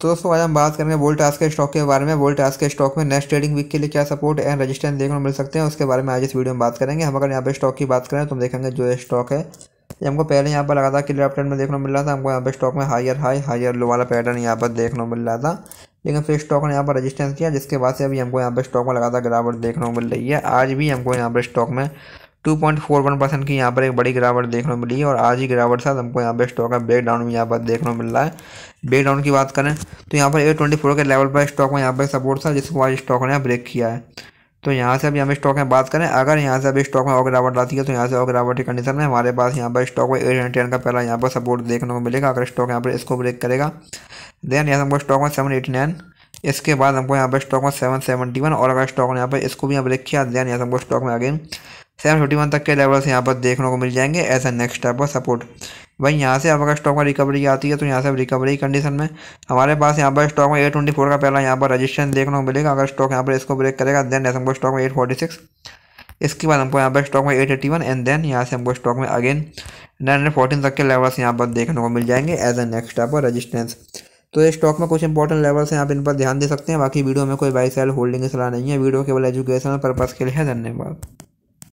तो दोस्तों आज हम बात करेंगे आज के स्टॉक के बारे में आज के स्टॉक में नेक्स्ट ट्रेडिंग वीक के लिए क्या सपोर्ट एंड रजिस्टेंस देखने को मिल सकते हैं उसके बारे में आज इस वीडियो में बात करेंगे हम अगर यहाँ पे स्टॉक की बात करें तो हम देखेंगे जो स्टॉक है ये हमको पहले यहाँ पर लगा था क्लियर अपडेट में देखने को मिल रहा था हमको यहाँ पर स्टॉक में हायर हाई हायर लो वाला पैटर्न यहाँ पर देखने को मिल रहा था लेकिन फिर स्टॉक ने यहाँ पर रजिस्टेंस किया जिसके बाद से अभी हमको यहाँ पर स्टॉक में लगा था गिरावट देखने को मिल रही है आज भी हमको यहाँ पर स्टॉक में 2.41 परसेंट की यहाँ पर एक बड़ी गिरावट देखने को मिली है और आज ही गिरावट साथ हमको यहाँ पर स्टॉक का ब्रेक डाउन भी यहाँ पर देखने को मिल रहा है ब्रेक डाउन की बात करें तो यहाँ पर ए ट्वेंटी फोर के लेवल पर स्टॉक में यहाँ पर सपोर्ट था जिसको आज स्टॉक ने ब्रेक किया है तो यहाँ से अभी हम स्टॉक में बात करें अगर यहाँ से अभी स्टॉक में और गिरावट आती है तो यहाँ से और गिरावट की कंडीशन में हमारे पास यहाँ पर स्टॉक में एट हंड्रेड का पहला यहाँ पर सपोर्ट देखने को मिलेगा अगर स्टॉक यहाँ पर इसको ब्रेक करेगा देन यहाँ हमको स्टॉक में सेवन एटी नाइन इसके बाद हमको यहाँ पर स्टॉक में सेवन सेवेंटी वन और अगर स्टॉक ने यहाँ पर इसको भी यहाँ ब्रेक किया देन यहाँ हमको स्टॉक में अगेन सेवन फिफ्टी वन तक के लेवल्स यहाँ पर देखने को मिल जाएंगे as a next type of support भाई यहाँ से अब अगर स्टॉक में रिकवरी आती है तो यहाँ से रिकवरी कंडीशन में हमारे पास यहाँ पर स्टॉक में एट ट्वेंटी फोर का पहला यहाँ पर रजिस्ट्रेशन देखने को मिलेगा अगर स्टॉक यहाँ पर इसको ब्रेक करेगा देन ऐसे हमको स्टॉक में एट फोर्टी सिक्स इसके बाद हमको यहाँ पर स्टॉक में eight eighty one and then यहाँ से हमको स्टॉक में अगेन नाइन हंड्रेड फोर्टीन तक के लेवल्स यहाँ पर देखने को मिल जाएंगे as a next type of resistance तो ये स्टॉक में कुछ इंपॉर्टेंट लेवल्स हैं आप इन पर ध्यान दे सकते हैं बाकी वीडियो में कोई बाई सेल होल्डिंग सलाह नहीं है वीडियो केवल एजुकेशनल पर्पज़ के लिए है धन्यवाद